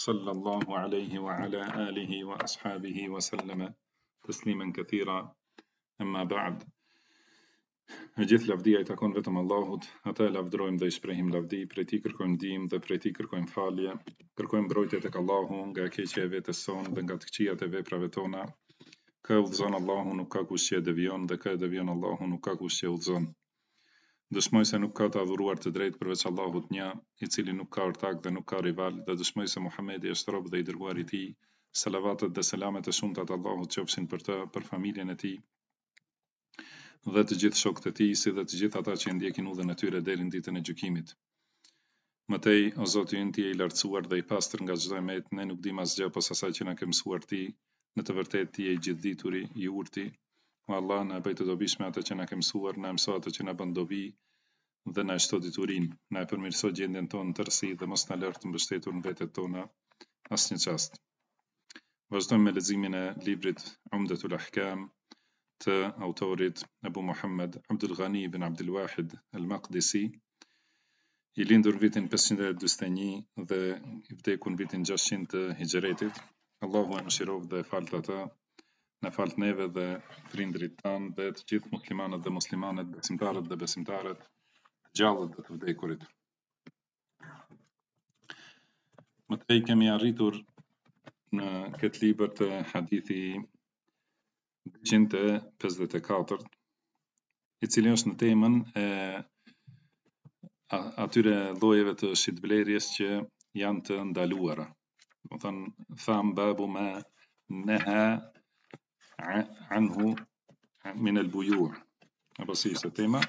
sallallahu alaihi wa ala alihi wa ashabihi wa sallama tëslimen këthira emma ba'd e gjithë lavdia i takon vetëm Allahut ata e lavdrojmë dhe i shprehim lavdi prej ti kërkojmë dim dhe prej ti kërkojmë falje kërkojmë brojtje të Allahu nga keqje e vetës son dhe nga të këqia të veprave tona ka e dhëzon Allahu nuk ka kushje dhe vion dhe ka e dhe vion Allahu nuk ka kushje u Dëshmoj se nuk ka të adhuruar të drejtë përveç Allahut një, i cili nuk ka ortak dhe nuk ka rival, dhe dëshmoj se Muhamedi është rob dhe i dërguar i tij, selavatet dhe selamet e shumta të Allahut qofshin për të, për familjen e tij dhe të gjithë shokët e tij, si dhe të gjithë ata që i ndjekin udhën e tyre deri në ditën e gjykimit. Mëtej, o Zotë ju në ti e i lartësuar dhe i pastër nga gjithë me ne nuk dimë asgjë pas asaj që në mësuar ti, në të vërtetë ti je i i urti Më Allah në e bëjtë të dobishme atë që në kemë suar, në e atë që në bëndë dobi dhe në e shto diturin, në e përmirëso gjendjen tonë të rësi dhe mos në lërtë në bështetur në vetet tona asë një qastë. Vazhdojmë me lezimin e librit Umdet ul Ahkam të autorit Abu Muhammed Abdul Ghani ibn Abdul Wahid El Maqdisi, i lindur vitin 521 dhe i vdekur vitin 600 të Hijretit. Allahu e shirov dhe falë të ta në falët neve dhe prindrit tanë dhe të gjithë muslimanët dhe muslimanët, besimtarët dhe besimtarët, gjallët dhe të vdekurit. Më të kemi arritur në këtë liber të hadithi 254, i cili është në temën e atyre lojeve të shqitbleris që janë të ndaluara. Më thënë, thamë babu me neha anhu min al bujur. Apo si se tema?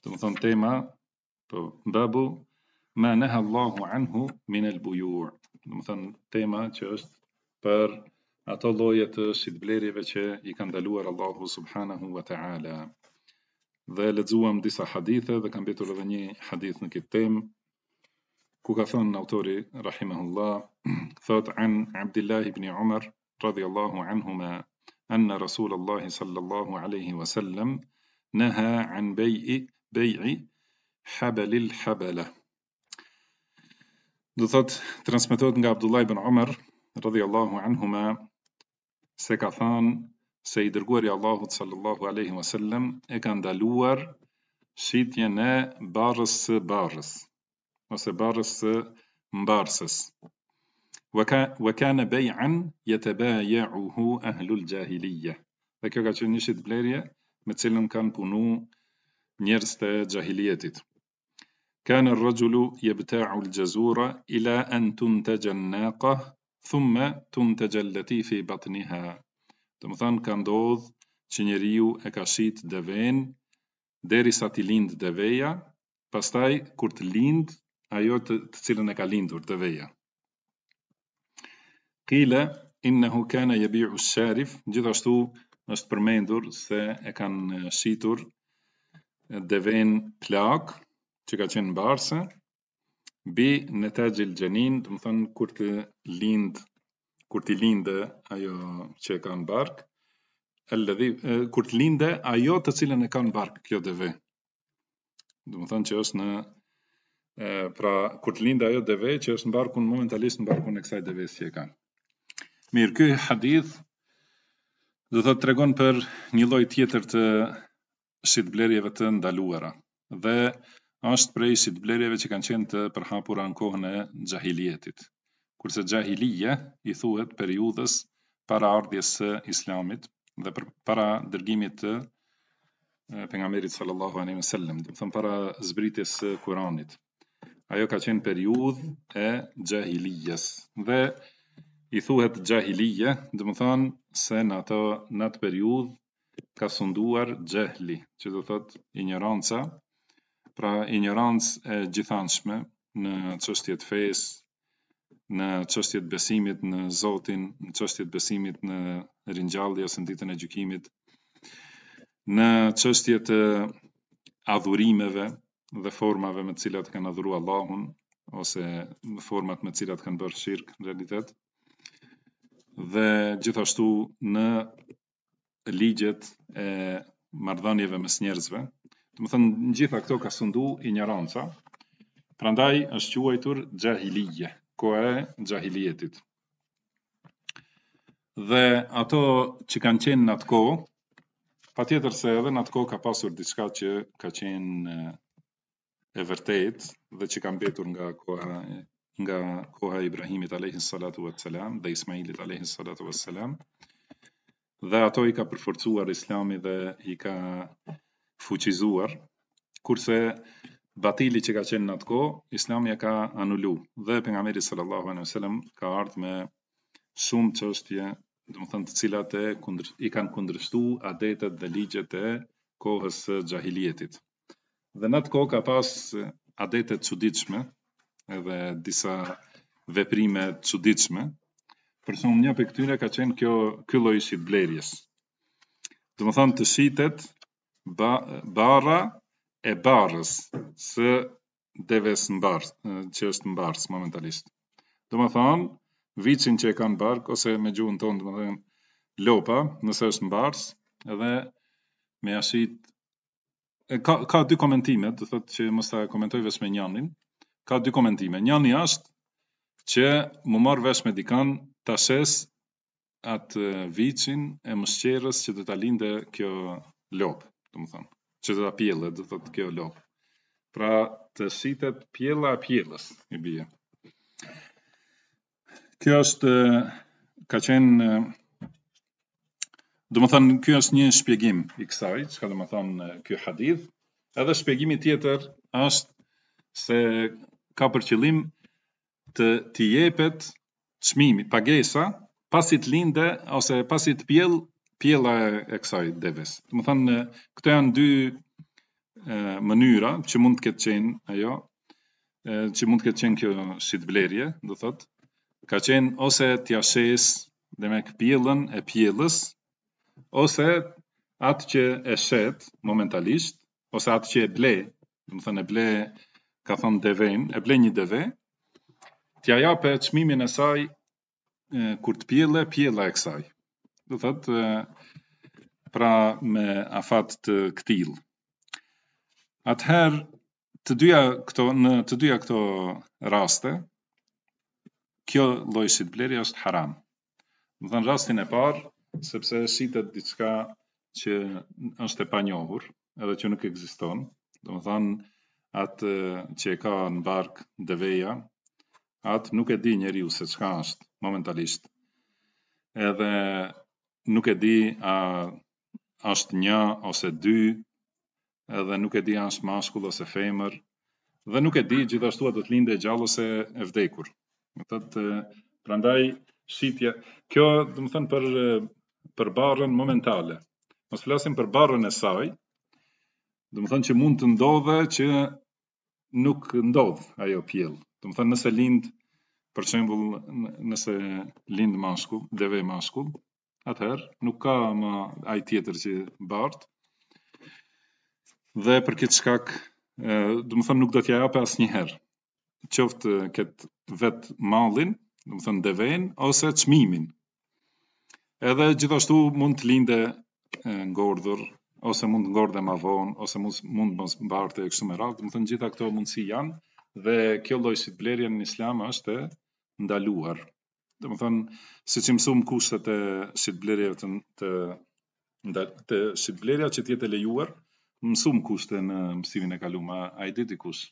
Të më thonë tema, po, babu, ma neha Allahu anhu min el bujur. Të më thonë tema që është për ato loje të shqitblerjeve që i ka ndaluar Allahu subhanahu wa ta'ala. Dhe lexuam disa hadithe dhe kam betur edhe një hadith në këtë temë ku ka thënë autori rahimahullah thot an Abdullah ibn Umar رضي الله عنهما أن رسول الله صلى الله عليه وسلم نهى عن بيع بيع حبل الحبلة Do thot transmetohet nga Abdullah ibn Umar radhiyallahu anhuma se ka thënë se i dërguari Allahut sallallahu alaihi wasallam e ka ndaluar shitjen e barrës së barrës ose barrës së mbarsës. wa kana bay'an yatabaya'uhu ahlul jahiliya. Dhe kjo ka qenë një shit blerje me cilën kanë punu njerëz të jahilietit. Kan ar-rajulu yabta'u al-jazura ila an tuntaja an-naqa thumma tuntaja allati fi batniha. Do të thonë ka ndodh që njeriu e ka shit deven derisa ti lind deveja, pastaj kur të lind ajo të, të cilën e ka lindur deveja. Kile, innehu kene jebi u sherif, gjithashtu është përmendur se e kanë shitur deven plak, që ka qenë barse, bi në të gjilë gjenin, të më thënë kur të lindë, kur të lindë ajo që e kanë barkë, Elledhi, kur të linde ajo të cilën e kanë barkë kjo dheve. Dhe më thënë që është në, e, pra, kur të linde ajo dheve që është në barkë, në momentalisë në barkë në kësaj dheve si e kanë. Mirë, këj hadith do të tregon për një lloj tjetër të shitblerjeve të ndaluara dhe është prej shitblerjeve që kanë qenë të përhapura në kohën e xahilietit. Kurse xahilia i thuhet periudhës para ardhjes së Islamit dhe për para dërgimit të pejgamberit sallallahu alaihi wasallam, do të thon para zbritjes së Kuranit. Ajo ka qenë periudhë e xahilijes dhe i thuhet gjahilije, dhe më thonë se në atë, në atë periud ka sunduar gjahli, që dhe thot ignoranca, pra ignorancë e gjithanshme në qështjet fejës, në qështjet besimit në Zotin, në qështjet besimit në rinjalli ose në ditën e gjykimit, në qështjet e adhurimeve dhe formave me cilat kanë adhuru Allahun, ose në format me cilat kanë bërë shirkë në realitetë, dhe gjithashtu në ligjet e marrëdhënieve mes njerëzve. Do të thonë, në gjitha këto ka sundu ignoranca. Prandaj është quajtur jahilie, koha e jahilietit. Dhe ato që kanë qenë në atë kohë, pa tjetër se edhe në atë kohë ka pasur diçka që ka qenë e vërtet dhe që ka mbetur nga koha nga koha e Ibrahimit alayhi salatu wa salam dhe Ismailit alayhi salatu wa salam dhe ato i ka përforcuar Islami dhe i ka fuqizuar kurse batili që ka qenë në atë kohë Islami e ka anulu dhe pejgamberi sallallahu alaihi wasallam ka ardhur me shumë çështje do të thënë të cilat e kundr i kanë kundërshtuar adetet dhe ligjet e kohës së xahilietit dhe në atë kohë ka pas adetet çuditshme edhe disa veprime të çuditshme. Për shembull, një për këtyre ka qenë kjo ky lloj blerjes. Do të të shitet ba, barra e barrës së deves barës, që është mbarës momentalisht. Do më vicin që e kanë barë, ose me gjuhën tonë, do më lopa, nëse është mbarës, edhe me ashit, ka, ka dy komentimet, do thotë që mështë ta komentoj vesh me njanin, ka dy komentime. Një një ashtë që më marrë vesh me dikan të ashes atë vicin e mësqerës që të ta linde kjo lopë, të më thonë, që të të pjellë, dhe të kjo lopë. Pra të sitet pjella a pjellës, i bje. Kjo është, ka qenë, dhe më thonë, kjo është një shpjegim i kësaj, që ka dhe më thonë kjo hadith, edhe shpjegimi tjetër është se ka për qëllim të të jepet çmimi, pagesa pasi të lindë ose pasi të pjell pjella e kësaj deves. Do të thonë këto janë dy e, mënyra që mund të ketë qenë ajo e, që mund të ketë qenë kjo si vlerje, do thot, ka qenë ose të jashes dhe me këpjellën e pjellës, ose atë që e shet momentalisht, ose atë që e ble, dhe më thënë e ble ka thon devejn, e ble një deve, t'ja jape çmimin e saj kur të pjelle, pjella e kësaj. Do thotë pra me afat të ktill. Atëherë të dyja këto në të dyja këto raste kjo lloj bleri është haram. Do thënë rastin e parë sepse shitet diçka që është e panjohur, edhe që nuk ekziston, dhe thënë atë që e ka në barkë dëveja, atë nuk e di njeri u se qka është momentalisht. Edhe nuk e di a është një ose dy, edhe nuk e di a është mashkull ose femër, dhe nuk e di gjithashtu atë të linde e gjallë ose e vdekur. Të të, prandaj, shqitja, kjo dhe më thënë për, për barën momentale, mos flasim për barën e saj, dhe më thënë që mund të ndodhe që nuk ndodh ajo pjellë. Të më thënë, nëse lindë, për shembul, nëse lindë mashkull, dheve mashkull, atëherë, nuk ka ma ajtë tjetër që bartë, dhe për këtë shkak, do më thënë, nuk do t'ja jape asë njëherë. Qoftë këtë vetë malin, do më thënë, dheven, ose qmimin. Edhe gjithashtu mund të linde në ose mund të ngordhe ma vonë, ose mund, mund të mos mbarte kështu me do më thënë gjitha këto mundësi janë, dhe kjo lojë si blerje në islam është e ndaluar. Dhe më thënë, si që kushtet e si të të, të, të si blerja që tjetë e lejuar, mësum kushtet në mësimin e kalume, a, a i diti kush?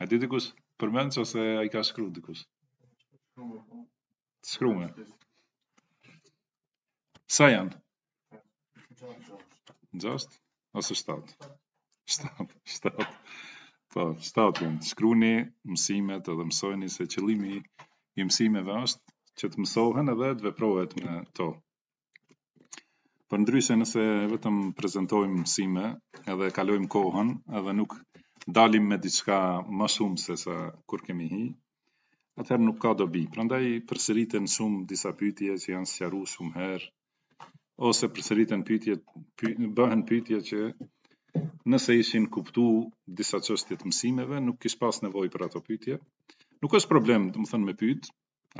A i diti kush përmenë që ose a i ka shkru dikush? Shkru me. Sa janë? gjasht, ose shtat? Shtat, shtat. Po, shtat janë. Shkruani mësimet edhe mësojeni se qëllimi i mësimeve është që të mësohen edhe të veprohet me to. Për ndryshe nëse vetëm prezentojmë mësime edhe kalojmë kohën edhe nuk dalim me diçka më shumë se sa kur kemi hi, atëherë nuk ka dobi. Prandaj përsëriten shumë disa pyetje që janë sqaruar shumë herë, ose përsëritën pyetje py, bëhen pyetje që nëse ishin kuptu disa çështje të mësimeve nuk kish pas nevojë për ato pyetje. Nuk është problem, domethënë me pyet,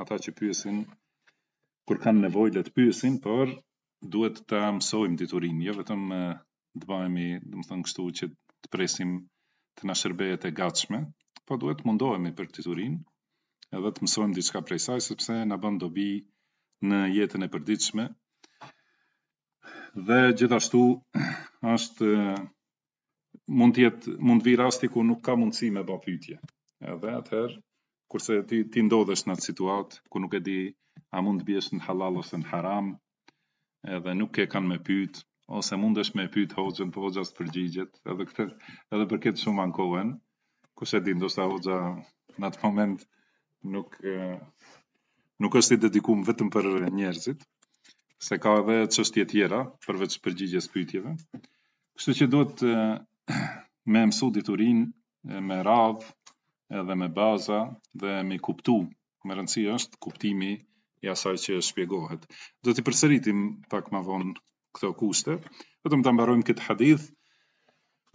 ata që pyesin kur kanë nevojë le të pyesin, por duhet ta mësojmë diturinë, jo vetëm të bëhemi domethënë kështu që të presim të na shërbehet e gatshme, por duhet të mundohemi për diturinë, edhe të mësojmë diçka prej saj sepse na bën dobi në jetën e përditshme, dhe gjithashtu është eh, mund të jetë mund vi rasti ku nuk ka mundësi me bë pyetje. Edhe atëherë kurse ti ti ndodhesh në atë situatë ku nuk e di a mund të biesh në halal ose në haram, edhe nuk e kanë me pyet ose mundesh me pyet hoxhën, po hoxha të përgjigjet, edhe këtë edhe për këtë shumë ankohen. Kurse di ndoshta hoxha në atë moment nuk eh, nuk është i dedikuar vetëm për njerëzit se ka edhe çështje tjera përveç përgjigjes pyetjeve. Kështu që duhet eh, me mësu diturin eh, me radhë edhe me baza dhe me kuptu. Me rëndësi është kuptimi i asaj që shpjegohet. Do t'i përsëritim pak më vonë këto kushte, vetëm ta mbarojmë këtë hadith.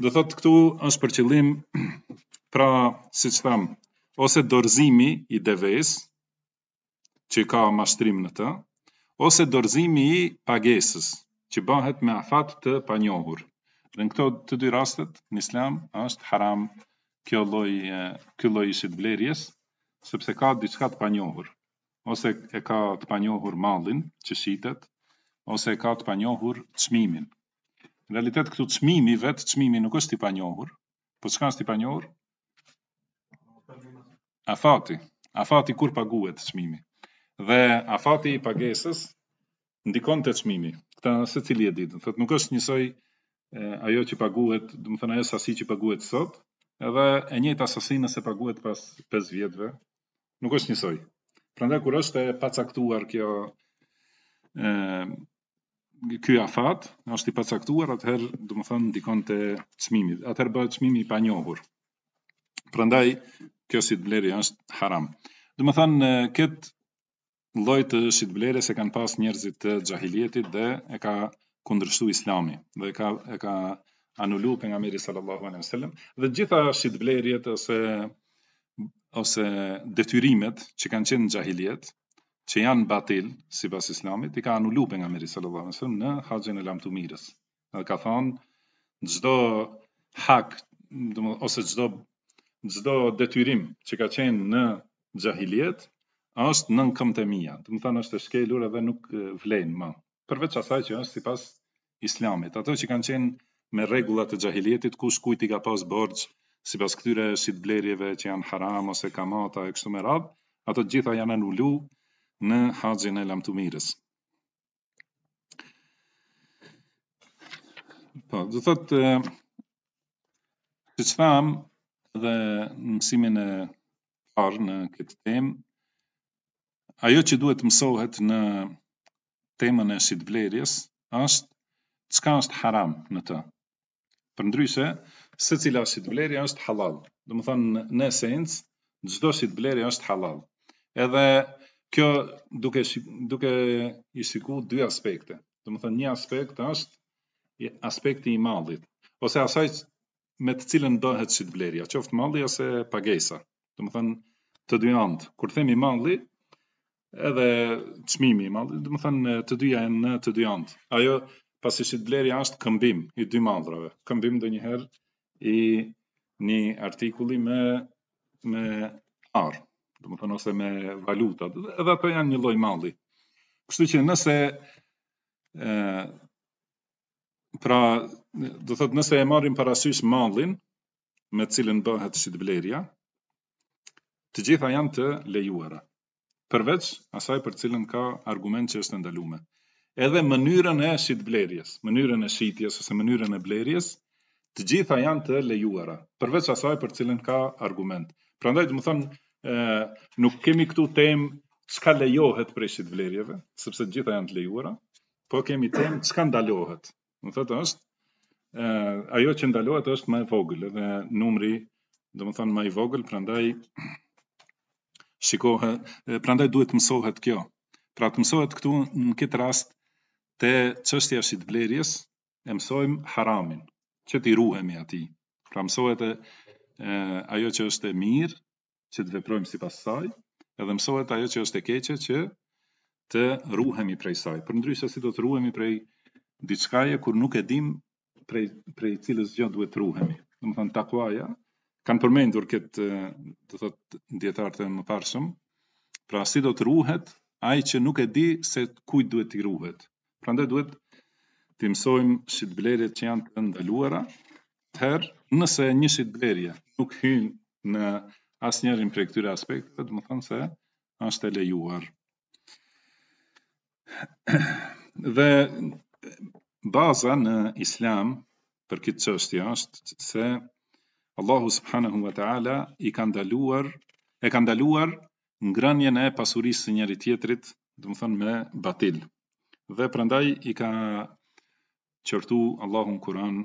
Do thotë këtu është për qëllim pra, siç tham, ose dorëzimi i devës që ka mashtrim në të, ose dorëzimi i pagesës që bëhet me afat të panjohur. Dhe në këto të dy rastet, në islam është haram kjo lloj ky lloj ishit blerjes, sepse ka diçka të panjohur ose e ka të panjohur mallin që shitet, ose e ka të panjohur çmimin. Në realitet këtu çmimi vetë çmimi nuk është i panjohur, po çka është i panjohur? Afati. Afati kur paguhet çmimi? dhe afati i pagesës ndikon të qmimi. Këta se cili e ditë, thëtë nuk është njësoj e, ajo që paguhet, dhe më thënë ajo sasi që paguhet sot, edhe e njëtë asasi nëse paguhet pas 5 vjetëve, nuk është njësoj. Prandaj kur është e pacaktuar kjo ë ky afat, është i pacaktuar, atëherë do të thënë ndikon te çmimi. Atëherë bëhet çmimi i panjohur. Prandaj kjo si vlerë është haram. Do të thënë këtë lojt të e se kanë pas njerëzit të gjahiljetit dhe e ka kundrështu islami dhe e ka, e ka anullu për nga sallallahu anem sallem dhe gjitha shqitblerjet ose, ose detyrimet që kanë qenë gjahiljet që janë batil si pas islamit i ka anullu për nga sallallahu anem sallem në haqën e lam të mirës ka thonë gjdo hak ose gjdo gjdo detyrim që ka qenë në gjahiljet është nën këmbët e mia. Do të thënë është e shkelur edhe nuk vlen më. Përveç asaj që është sipas Islamit, ato që kanë qenë me rregullat e gjahiljetit, kush kujt i ka pas borx sipas këtyre shitblerjeve që janë haram ose kamata e kështu me rad, ato të gjitha janë anulu në haxhin e lamtumirës. Po, do thotë që që thamë, dhe në mësimin e parë në këtë temë, ajo që duhet mësohet në temën e shitvlerjes është çka është haram në të. Përndryshe, secila cila shitvlerje është halal. Do thënë, në esencë, gjdo shitvlerje është halal. Edhe kjo duke, duke i shiku dy aspekte. Do thënë, një aspekt është aspekti i mallit. Ose asaj me të cilën bëhet shitvlerja, qoftë malli ose pagesa. Do thënë, të dy antë. Kur themi malli, edhe çmimi i mallit, do të thënë të dyja janë në të dy Ajo pasi si blerja është këmbim i dy mallrave. Këmbim ndonjëherë i një artikulli me me ar, do të thënë ose me valutat, edhe ato janë një lloj malli. Kështu që nëse ë pra do të thotë nëse e marrim parasysh mallin me cilën bëhet si të gjitha janë të lejuara përveç asaj për cilën ka argument që është ndalume. Edhe mënyrën e shit blerjes, mënyrën e shitjes ose mënyrën e blerjes, të gjitha janë të lejuara, përveç asaj për cilën ka argument. Prandaj, do të thonë, ë nuk kemi këtu temë çka lejohet për shit blerjeve, sepse të gjitha janë të lejuara, po kemi temë çka ndalohet. Do thotë është ë ajo që ndalohet është më e vogël, dhe numri, do të thonë më i vogël, prandaj shikohet, prandaj duhet të mësohet kjo. Pra të mësohet këtu në këtë rast të qështja e shitblerjes, e mësojmë haramin, që të ruhemi ati. Pra mësohet e, e, ajo që është e mirë, që të veprojmë si pas saj, edhe mësohet ajo që është e keqe, që të ruhemi prej saj. Për ndryshë, si do të ruhemi prej diçkaje, kur nuk e dim prej, prej cilës gjë duhet të ruhemi. Dhe më thënë, takuaja kanë përmendur këtë do thot dietarët më parshëm. Pra si do të ruhet ai që nuk e di se kujt duhet të ruhet. Prandaj duhet të mësojmë blerjet që janë të ndaluara. Ther, nëse një shitblerje nuk hyn në asnjërin prej këtyre aspekteve, do të thonë se është e lejuar. Dhe baza në islam për këtë qështja është se Allahu subhanahu wa ta'ala i ka ndaluar e ka ndaluar ngrënjen e pasurisë së njëri tjetrit, do të thonë me batil. Dhe prandaj i ka qërtu Allahu në Kur'an,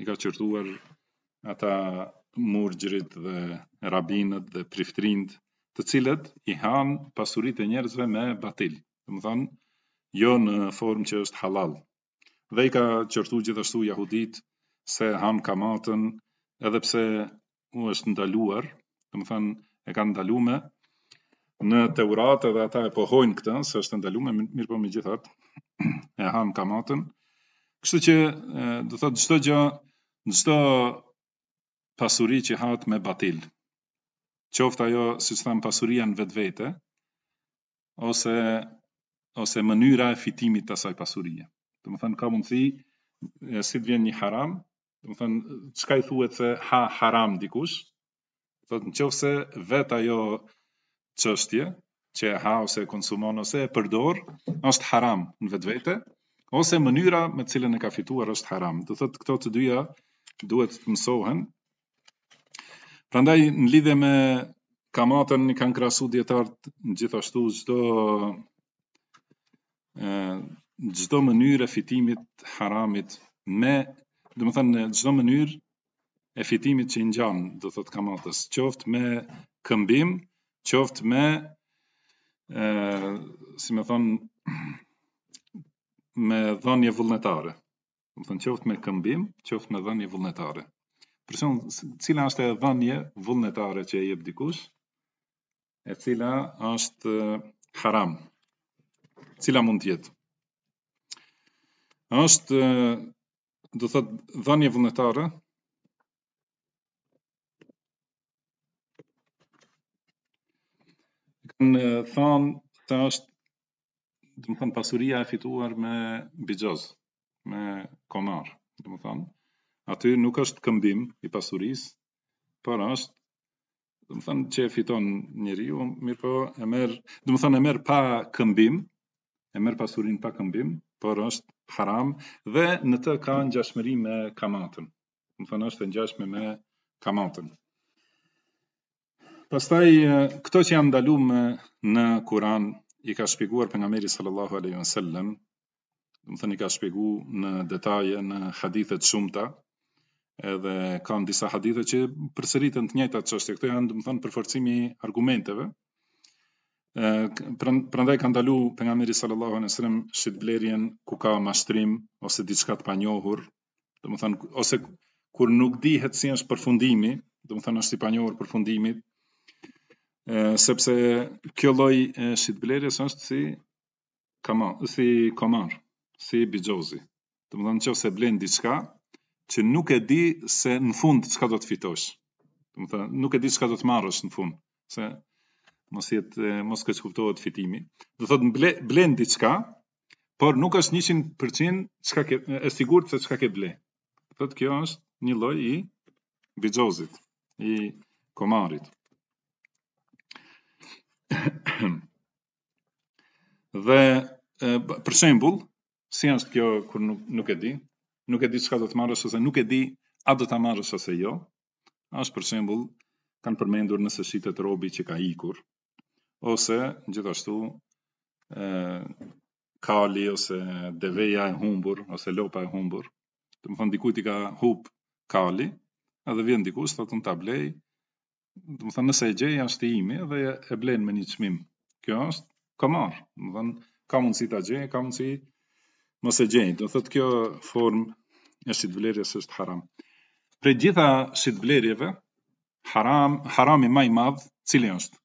i ka qërtuar ata murgjrit dhe rabinët dhe priftrind, të cilët i hanë pasurit e njerëzve me batil, të më thonë, jo në formë që është halal. Dhe i ka qërtu gjithashtu jahudit se hanë kamatën, edhe pse mu është ndaluar, të më e kanë ndalume në Teurat uratë dhe ata e pohojnë këtë, se është ndalume, mirë po me e han kamatën. Kështu që, do thotë, në shto gjë, çdo pasuri që hatë me batil, qoftë ajo, si që thamë, pasuria në vetë vete, ose, ose mënyra e fitimit të asaj pasurije. Të më ka mundsi si të vjen një haram, dhe më thënë, qka i thuet se ha haram dikush, dhe në qofë se vet ajo qështje, që e ha ose e konsumon ose e përdor, është haram në vetë vete, ose mënyra me cilën e ka fituar është haram. Dhe thëtë këto të dyja duhet të mësohen. Prandaj, në lidhe me kamatën, një kanë krasu djetartë në gjithashtu gjdo, e, gjdo mënyre fitimit haramit me dhe më thënë, në gjithë mënyrë e fitimit që i gjanë, dhe thëtë kamatës, qoftë me këmbim, qoftë me, e, si më thënë, me dhënje vullnetare. Më thënë, qoftë me këmbim, qoftë me dhënje vullnetare. Përse, cila është e dhënje vullnetare që e jep dikush, e cila është haram. Cila mund tjetë? është do të dhënie vullnetare kan thënë se është do të thon pasuria e fituar me bigjoz me komar do të thon aty nuk është këmbim i pasurisë por është do të thon që e fiton njeriu mirëpo e merr do të thon e merr pa këmbim e merr pasurinë pa këmbim por është haram dhe në të ka ngjashmëri me kamatën. Do thonë është ngjashme me kamatën. Pastaj këto që janë ndaluar në Kur'an i ka shpjeguar pejgamberi sallallahu alaihi wasallam, do thonë i ka shpjeguar në detaje në hadithe të shumta, edhe kanë disa hadithe që përsëriten të njëjtat çështje. Këto janë do të thonë përforcimi argumenteve, Prandaj kanë dalu për nga mirë sallallahu në sërëm shqit blerjen ku ka mashtrim ose diçka të panjohur, dhe më thënë, ose kur nuk dihet si është përfundimi, dhe më thënë është i panjohur përfundimit, sepse kjo loj shqit blerjes është si, kamar, si komar, si bijozi. Dhe më thënë që se blen diçka, që nuk e di se në fund çka do të fitosh. Do thënë, nuk e di çka do të marrësh në fund, se mos jetë mos kuptohet fitimi. Do thotë ble, blen diçka, por nuk është 100% çka ke e sigurt se çka ke ble. Do thotë kjo është një lloj i bizozit, i komarit. dhe për shembull, si është kjo kur nuk, nuk e di, nuk e di çka do të marrësh ose nuk e di a do ta marrësh ose jo. Është për shembull kanë përmendur nëse shitet robi që ka ikur, ose gjithashtu e, kali ose deveja e humbur ose lopa e humbur. Do të thonë dikujt i ka hub kali, edhe vjen diku, thotë un ta blej. Do të thonë nëse e gjej është i imi dhe e blen me një çmim. Kjo është komar. Do të thonë ka mundsi ta gjej, ka mundsi mos e gjej. Do thotë kjo formë e vlerës është haram. Për gjitha shitvlerjeve, haram, harami maj madhë, cili është?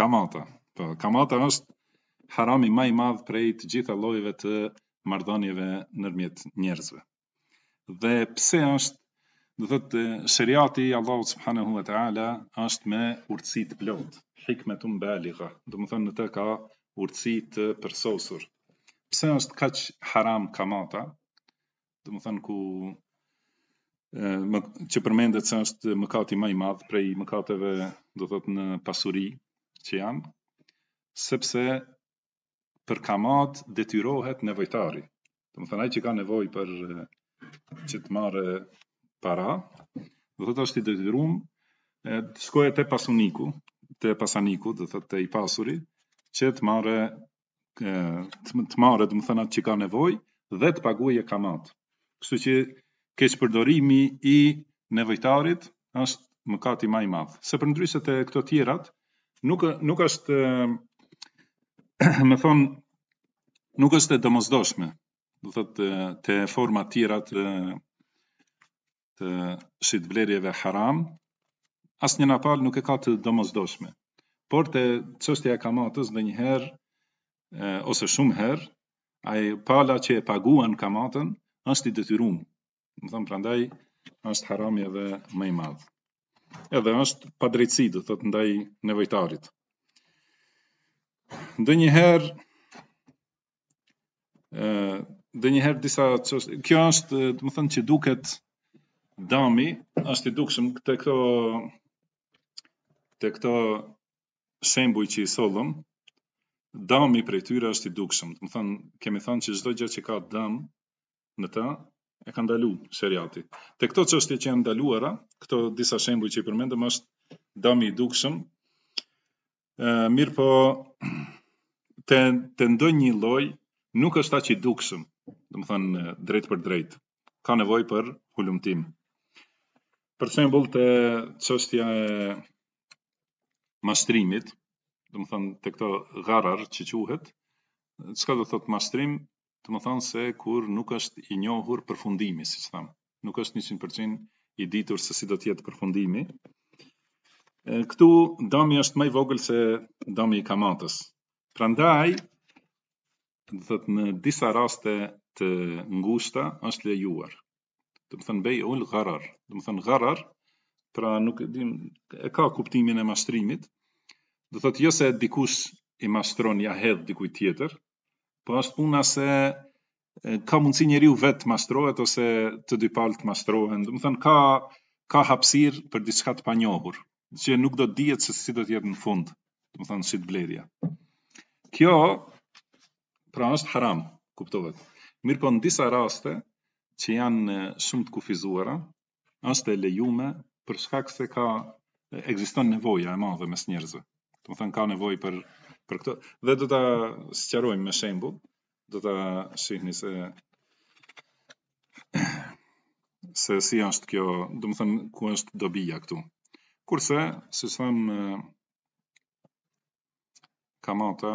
Kamata. Po, kamata është harami më i madh prej të gjitha llojeve të marrëdhënieve ndërmjet njerëzve. Dhe pse është, do thotë, shariati i Allahut subhanahu wa taala është me urtësi të plotë, hikmetun baligha. Do të thonë në të ka urtësi të përsosur. Pse është kaq haram kamata? Do të thonë ku më, që përmendet se është mëkati më i madh prej mëkateve, do thotë në pasuri, që janë, sepse për kamat detyrohet nevojtari. Të më thënë, që ka nevoj për eh, që të marë para, dhe të të është i detyrum, eh, të shkojë të pasuniku, të pasaniku, dhe të të i pasuri, që të marë, eh, të marë, të më thënë, atë që ka nevoj, dhe të paguaj e kamat. Kështu që keqë përdorimi i nevojtarit, është më kati maj madhë. Se për ndryse të këto tjerat, nuk nuk është më thon nuk është e domosdoshme do thotë të, të forma të tjera të të haram asë një natal nuk e ka të domosdoshme por të qështja e kamatos ndonjëherë ose shumë herë ai pala që e paguan kamatën është i detyruar do thon prandaj është harami edhe më i madh edhe është pa drejtësi, do thot ndaj nevojtarit. Dë njëherë, dë njëherë disa, kjo është, të më thënë që duket dami, është i dukshëm të këto, të këto shembuj që i sëllëm, dami për e tyre është i dukshëm, të më thënë, kemi thënë që çdo gjë që ka dëm në të e ka ndalu seriatit. Te këto qështje që janë ndaluara, këto disa shembuj që i përmendëm është dami i dukshëm, mirë po të, te ndonjë një loj nuk është ta që i dukshëm, dhe thënë drejt për drejt, ka nevoj për hullumtim. Për shembull të qështja e mashtrimit, dhe më thënë të këto gharar që quhet, çka do thotë mashtrim, të më thanë se kur nuk është i njohur përfundimi, si që thamë, nuk është 100% i ditur se si do tjetë përfundimi. Këtu dami është më i vogël se dami i kamatës. Prandaj, do thot në disa raste të ngushta është lejuar. Do të thon bej ul gharar, do më thon gharar, pra nuk e dim e ka kuptimin e mashtrimit. Do thëtë jo se dikush i mashtron ja hedh dikujt tjetër, po është puna se ka mundsi njeriu vetë të mashtrohet ose të dy palë të mashtrohen. Do të thonë ka ka hapësirë për diçka të panjohur, që nuk do të dihet se si do të jetë në fund, do të thonë si të bledhja. Kjo pra është haram, kuptohet. Mirpo në disa raste që janë shumë të kufizuara, është e lejume për shkak se ka ekziston nevoja e madhe mes njerëzve. Do të thonë ka nevojë për për këtë dhe do ta sqarojmë me shembull, do ta shihni se se si është kjo, do të them ku është dobija këtu. Kurse, si them kamata,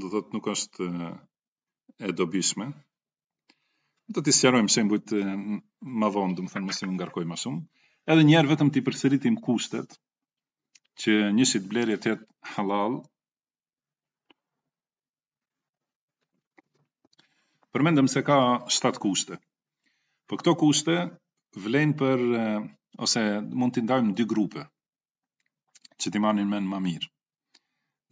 do të thotë nuk është e dobishme. Do t'i sqarojmë të më vonë, do të them mos i ngarkoj më shumë. Edhe një herë vetëm ti përsëritim kushtet që njësit blerje të jetë halal, Përmendëm se ka 7 kushte. Për këto kushte vlen për ose mund të ndajmë dy grupe që ti marrin në më mirë.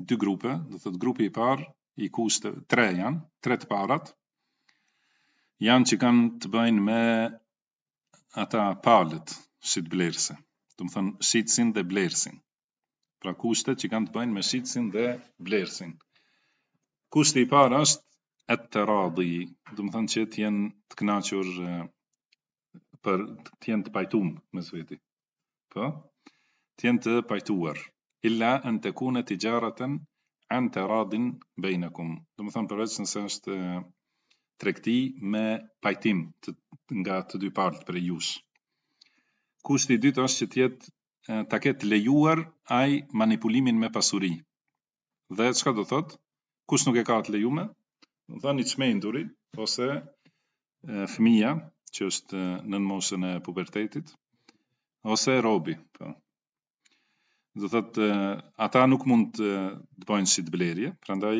Dy grupe, do thotë grupi i parë i kushte tre janë, tre të parat janë që kanë të bëjnë me ata palët si të blerëse. Do të thonë shitsin dhe blerësin. Pra kushte që kanë të bëjnë me shitsin dhe blerësin. Kushti i parë është et të radhi, dhe më thënë që të jenë të knaqër për të jenë të pajtum me sveti, Po? Të jenë të pajtuar. Illa në të kune të gjaraten në të radhin bejnëkum. Dhe më thënë përveç nëse është trekti me pajtim të, nga të dy partë për jush. Kushti dytë është që tjetë të ketë lejuar aj manipulimin me pasuri. Dhe çka do thotë? Kush nuk e ka të lejume, Në thënë i qmenduri, ose fëmija, që është në moshën e pubertetit, ose robi. Po. Dhe thëtë, ata nuk mund të bëjnë si të blerje, prandaj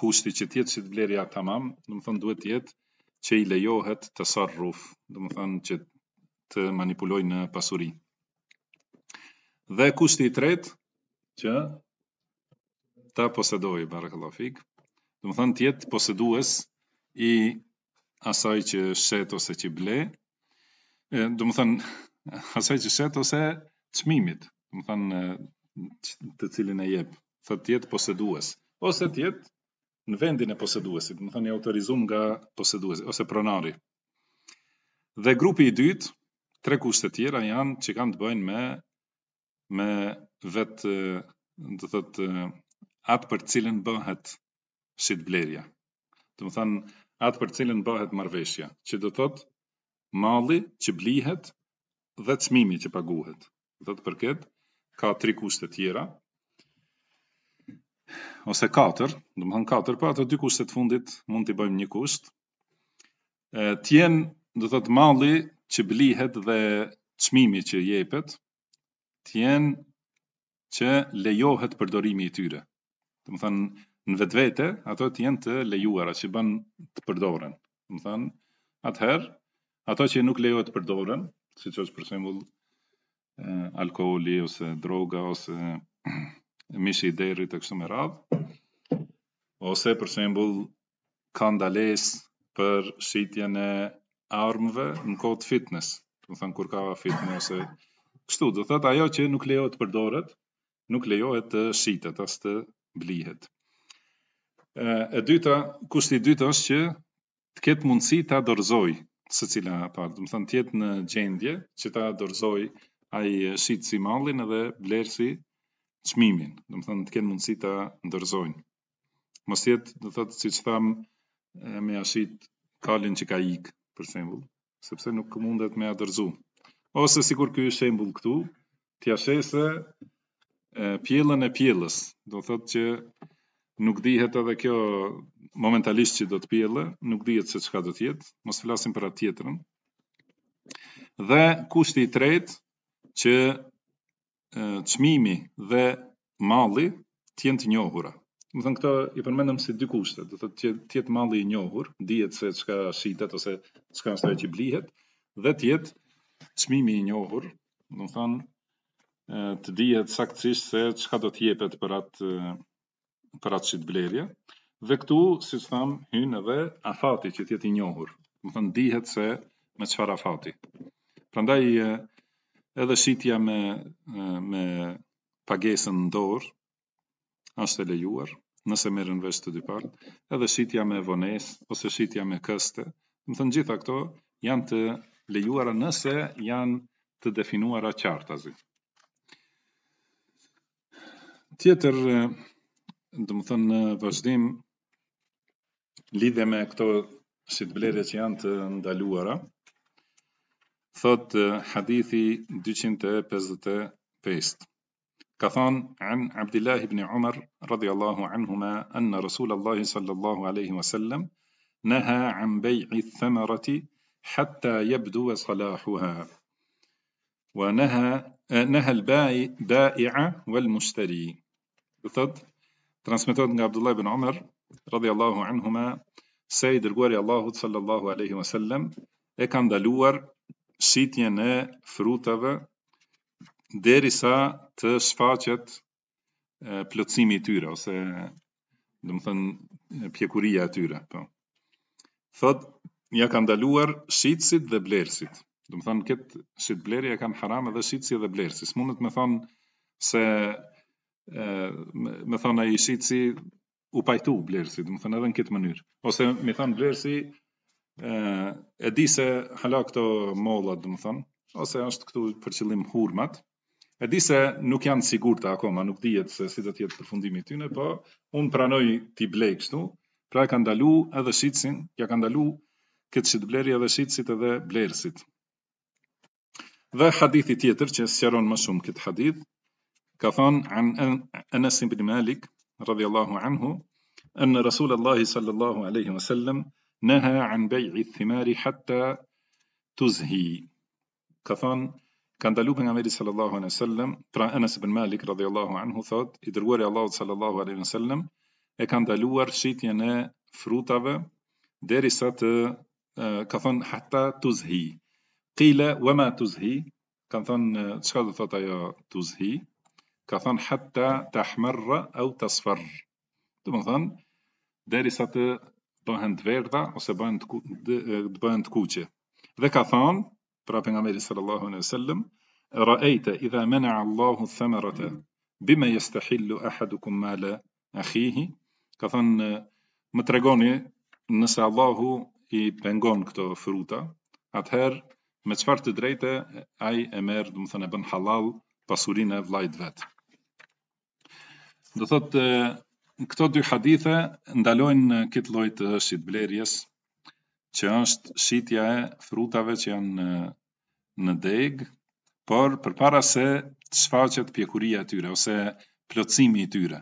kushti që tjetë si të blerje ata mamë, dhe më thënë duhet tjetë që i lejohet të sarë ruf, dhe më thënë që të manipulojnë në pasuri. Dhe kushti i tretë, që ta posedoj, barakallafik, Do më thënë tjetë posedues i asaj që shet ose që ble, do më thënë asaj që shet ose qmimit, do më thënë të cilin e jep, thë tjetë posedues, ose tjetë në vendin e posëduesit, më thënë i autorizum nga posëduesit, ose pronari. Dhe grupi i dytë, tre kushtet tjera janë që kanë të bëjnë me, me vetë, dhe thëtë, atë për cilën bëhet si të blerja. Të më thënë, atë për cilin bëhet marveshja, që do thotë mali që blihet dhe cmimi që paguhet. Do të thotë përket, ka tri kuste tjera, ose katër, do më thënë katër, pa po ato dy kuste të fundit mund t'i bëjmë një E, tjenë, do të thotë mali që blihet dhe cmimi që jepet, tjenë që lejohet përdorimi i tyre. Do më thënë, në vetvete, ato të jenë të lejuara që bën të përdoren. Do thën, atëherë ato që nuk lejohet të përdoren, siç është për shembull alkooli ose droga ose mishi i derrit të kështu me radhë, ose për shembull kandales për shitjen e armëve në kohë të fitness, do thën kur ka fitness ose kështu, do thotë ajo që nuk lejohet të përdoret, nuk lejohet të shitet as të blihet e dyta, kushti i dytë është që të ketë mundësi ta dorëzoj secila cila do të thënë të jetë në gjendje që ta dorëzoj ai shit si mallin edhe blerësi çmimin, do të thënë të ketë mundësi ta ndërzojnë. Mos jetë, do thëtë, thotë, siç tham, me asit kalin që ka ikë, për shembull, sepse nuk mundet me ta dorëzu. Ose sikur ky është shembull këtu, tja shese pjellën e pjellës, do thot që nuk dihet edhe kjo momentalisht që do të pjellë, nuk dihet se çka do të jetë, mos flasim për atë tjetërën. Dhe kushti i tretë që e, çmimi dhe malli të jenë të njohura. Më thënë këto i përmendëm si dy kushte, do thotë që të jetë malli i njohur, dihet se çka shitet ose çka është ajo që blihet dhe të jetë çmimi i njohur, më thënë të dihet saktësisht se çka do të jepet për atë për atë që të blerje, dhe këtu, si së thamë, hynë edhe afati që tjetë i njohur, më thënë dihet se me qëfar afati. Prandaj, edhe shqitja me, me pagesën në dorë, është e lejuar, nëse merën vesh të dypartë, edhe shqitja me vones, ose shqitja me këste, më thënë gjitha këto janë të lejuara nëse janë të definuara qartazit. Tjetër, dhe më thënë në vazhdim, lidhe me këto shqit blere që janë të ndaluara, thot hadithi 255. Ka thonë, an Abdillah ibn Umar, radhiallahu anhuma, anna Rasulallahi sallallahu aleyhi wasallam, neha an bej'i thëmërati, hatta jebdu salahuha. Wa neha, neha l-bai'a wal-mushtari. Dhe transmetohet nga Abdullah ibn Umar radhiyallahu anhuma se i dërguari Allahu sallallahu alaihi wasallam e ka ndaluar shitjen e frutave derisa të shfaqet plëtsimi i tyre ose do të thënë, pjekuria e tyre po thot ja ka ndaluar shitësit dhe blerësit do të thënë, këtë shit blerja kanë haram edhe shqitësit dhe blerësi s'mund të më thon se me thonë a i shqitë si u pajtu blersi, dhe më thonë edhe në këtë mënyrë. Ose me thonë blersi, e, e di se hala këto molat, dhe më thonë, ose është këtu për qëllim hurmat, e di se nuk janë sigur të akoma, nuk dijet se si të tjetë përfundimi fundimi tjene, po unë pranoj ti blejk shtu, pra e ka ndalu edhe shqitësin, ja ka ndalu këtë shqitë blersi edhe shqitësit edhe blersit. Dhe hadithi tjetër që sjaron më shumë këtë hadith, كفان عن أنس بن مالك رضي الله عنه أن رسول الله صلى الله عليه وسلم نهى عن بيع الثمار حتى تزهي كفان كان دلوب عمري صلى الله عليه وسلم ترى أنس بن مالك رضي الله عنه ثوت إدرور الله صلى الله عليه وسلم e kanë daluar shitjen e frutave derisa të ka thon hatta tuzhi qila wama tuzhi kanë ka thënë hatta të ahmerra au të sfarë. Të më thënë, deri sa të bëhen të verda, ose bëhen të, bëhen të kuqe. Dhe ka thënë, pra për nga meri sallallahu në sallem, ra ejte, idha mena Allahu thëmerate, bime jes të hillu ahadu kumale a akhihi, ka thënë, më tregoni, nëse Allahu i pengon këto fruta, atëherë, me qëfar të drejte, aj e merë, dëmë thënë, e bën halal, pasurin e vlajt vetë. Do thot këto dy hadithe ndalojnë në këtë lloj të shit që është shitja e frutave që janë në, në deg, por përpara se të shfaqet pjekuria e tyre ose plotësimi i tyre.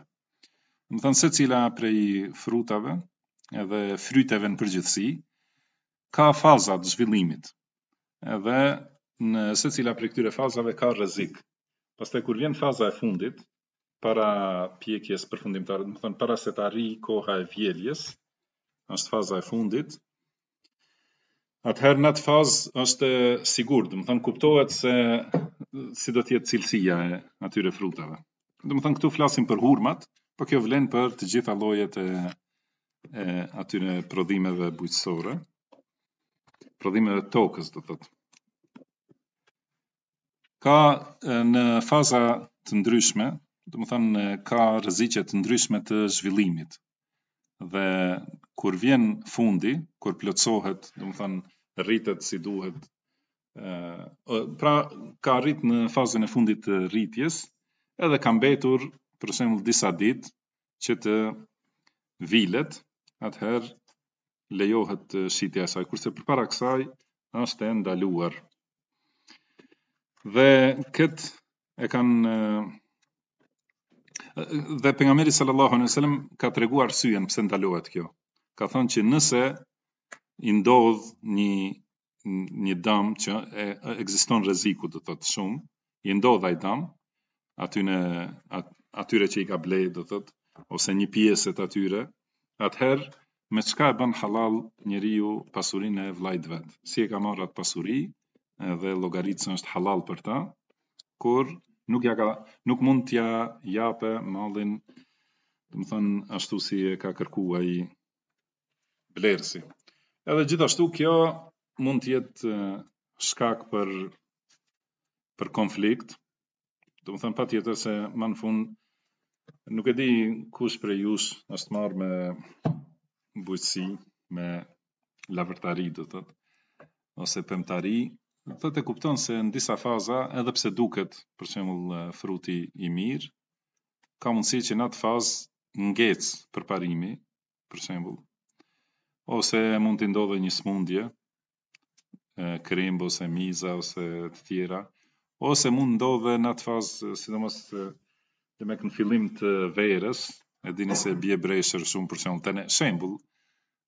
Do thon se cila prej frutave, edhe fryteve në përgjithësi, ka faza të zhvillimit. Edhe në secila prej këtyre fazave ka rrezik. Pastaj kur vjen faza e fundit, para pjekjes përfundimtare, më thënë para se të arri koha e vjeljes, është faza e fundit, atëherë në atë fazë është sigur, dhe më thënë kuptohet se si do tjetë cilësia e atyre frutave. Dhe më thënë këtu flasim për hurmat, po kjo vlenë për të gjitha lojet e, e atyre prodhimeve bujtësore, prodhimeve tokës, dhe thëtë. Ka në faza të ndryshme, dhe ka rëzicet ndryshme të zhvillimit. Dhe kur vjen fundi, kur plëtsohet, dhe rritet si duhet, pra ka rrit në fazën e fundit të rritjes, edhe ka mbetur, për shemull, disa dit, që të vilet, atëherë lejohet shqitja saj, kurse për para kësaj është e ndaluar. Dhe këtë e kanë dhe pejgamberi sallallahu alejhi dhe ka treguar arsyen pse ndalohet kjo. Ka thënë që nëse i ndodh një një dëm që e ekziston rreziku do të thotë shumë, i ndodh ai dëm aty në atyre që i ka blej do të thotë ose një pjesë të atyre, atëherë me çka e bën halal njeriu pasurinë e vllajt vet. Si e ka marrë atë pasuri, edhe llogaritja është halal për ta, kur nuk ja ka nuk mund t'ja jape mallin do të thon ashtu si e ka kërkuar ai blerësi. Edhe gjithashtu kjo mund të jetë shkak për për konflikt. Do të thon patjetër se më në fund nuk e di kush prej jush është marrë me bujësi, me lavërtari, do të thot, ose pëmtari, Dhe të kupton se në disa faza, edhe pse duket, për shemull, fruti i mirë, ka mundësi që në atë fazë ngecë për parimi, për shembull, ose mund të ndodhe një smundje, krembo, ose miza ose të tjera, ose mund ndodhe në atë fazë, sidomos dhe me kënë fillim të verës, e dini se bje brejshër shumë për shembull,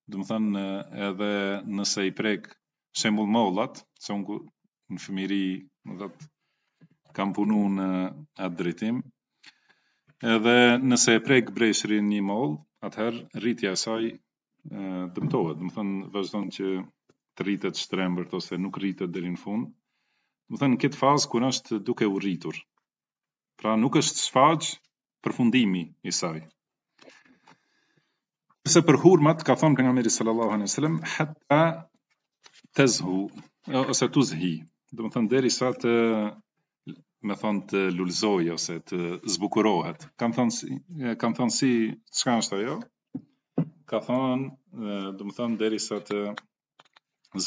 të ne dhe më thënë edhe nëse i prekë shembul më se unë në fëmiri, më dhëtë, kam punu në atë drejtim, edhe nëse e prek breshri një moll, atëherë rritja saj dëmtohet, më thënë vazhdojnë që të rritet shtrembërt ose nuk rritet dhe në fund, më thënë këtë fazë kërë është duke u rritur. Pra nuk është shfaqë përfundimi i saj. Nëse për hurmat, ka thonë kënë Ameri sallallahu a.sallam, hëtta të zhu, ose të zhi, dhe më thënë deri sa të, me thënë të lullzoj, ose të zbukurohet. Kam thënë si, kam thënë si, qka është ajo? Ka thënë, dhe më thënë deri sa të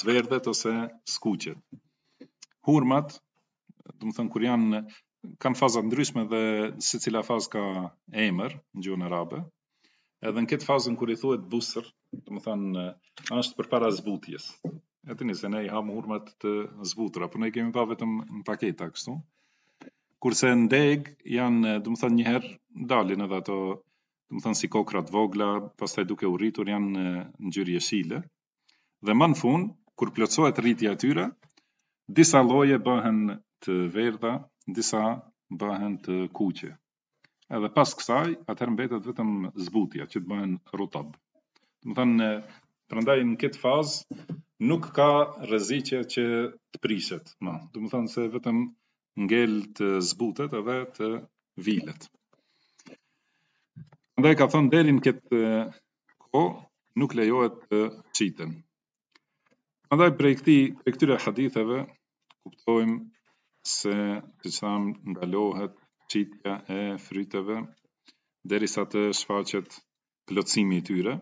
zverdet, ose skuqet. Hurmat, dhe më thënë kur janë, kanë fazat ndryshme dhe si cila fazë ka emër në në arabe. Edhe në këtë fazën kur i thuhet busër, do të thonë është përpara zbutjes e të njëse ne i hapë më të zbutra, për ne i kemi pa vetëm në paketa kështu, kurse në deg janë, më thënë njëherë, dalin edhe ato, më thënë si kokrat vogla, pas taj duke u rritur janë në gjyri e shile, dhe më në fund, kur plëcohet rritja tyre, disa loje bëhen të verda, disa bëhen të kuqe. Edhe pas kësaj, atëherë mbetet vetëm zbutja që të bëhen rotab. Dëmë thënë, Përëndaj, në këtë fazë, nuk ka rreziqe që të priset më. Do të thonë se vetëm ngel të zbutet edhe të vilet. Ndaj ka thënë deri në këtë kohë nuk lejohet të çiten. Prandaj prej këtij prej këtyre haditheve kuptojmë se që tham ndalohet çitja e fryteve derisa të shfaqet plotësimi i tyre.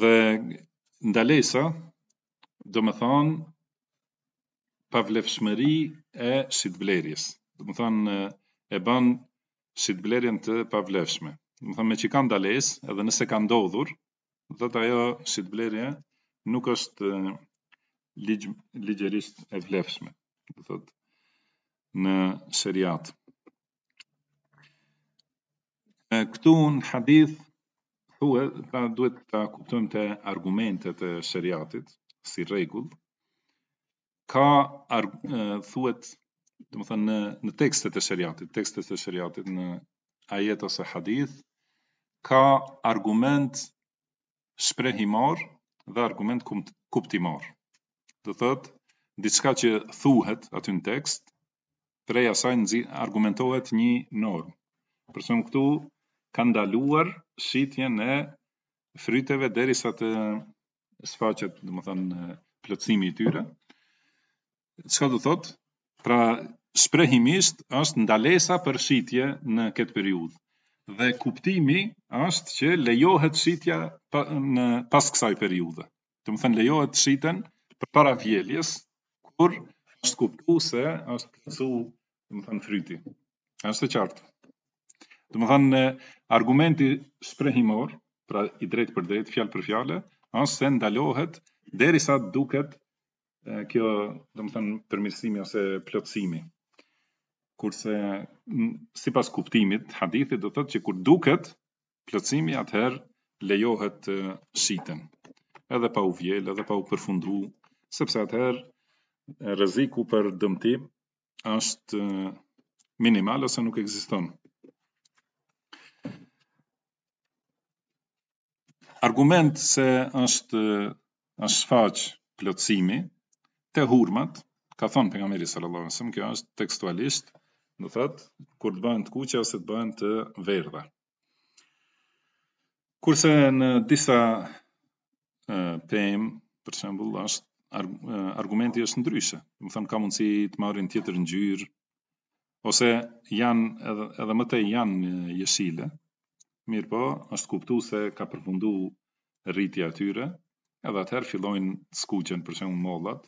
Dhe ndalesa, do më thonë, pavlefshmëri e shqitblerjes. Do më thonë, e banë shqitblerjen të pavlefshme. Do më thonë, me që kanë ndales, edhe nëse ka ndodhur, dhe të ajo shqitblerje nuk është ligj, ligjerisht e vlefshme. Do thotë, në shëriatë. Këtu në hadith Thuë, pra duhet ta kuptojmë të argumentet e shëriatit, si regull, ka arg, thuet, të më thënë, në, në tekstet e shëriatit, tekstet e shëriatit, në ajet ose hadith, ka argument shprehimar dhe argument kuptimar. Dhe thëtë, diçka që thuhet aty në tekst, prej asaj argumentohet një norm. Përse këtu, ka ndaluar shitjen e fryteve derisa të sfaqet, domethënë, plotësimi i tyre. Çka do thot? Pra, shprehimisht është ndalesa për shitje në këtë periudhë. Dhe kuptimi është që lejohet shitja pa, në pas kësaj periudhe. Të më thënë lejohet shiten për para vjeljes, kur është kuptu se është kësu, të më thënë, fryti. është të qartë. Dhe më thënë, argumenti sprehimor, pra i drejt për drejt, fjallë për fjallë, asë se ndalohet, deri sa duket e, kjo, dhe më thënë, përmirësimi ose plotësimi. Kurse, si pas kuptimit, hadithi do tëtë që kur duket plotësimi, atëherë lejohet e, shiten. Edhe pa u vjelë, edhe pa u përfundu, sepse atëherë rëziku për dëmtim është minimal ose nuk eksiston. argument se është është faqë plotësimi te hurmat, ka thënë pejgamberi sallallahu alajhi wasallam, kjo është tekstualisht, do thot, kur të bëhen të kuqe ose të bëhen të verdha. Kurse në disa uh, për shembull, është argumenti është ndryshe. Do të thonë ka mundësi të marrin tjetër ngjyrë ose janë edhe, edhe më tej janë jeshile, mirë po, është kuptu se ka përfundu rritja atyre, edhe atëherë fillojnë të skuqen për shumë mollat.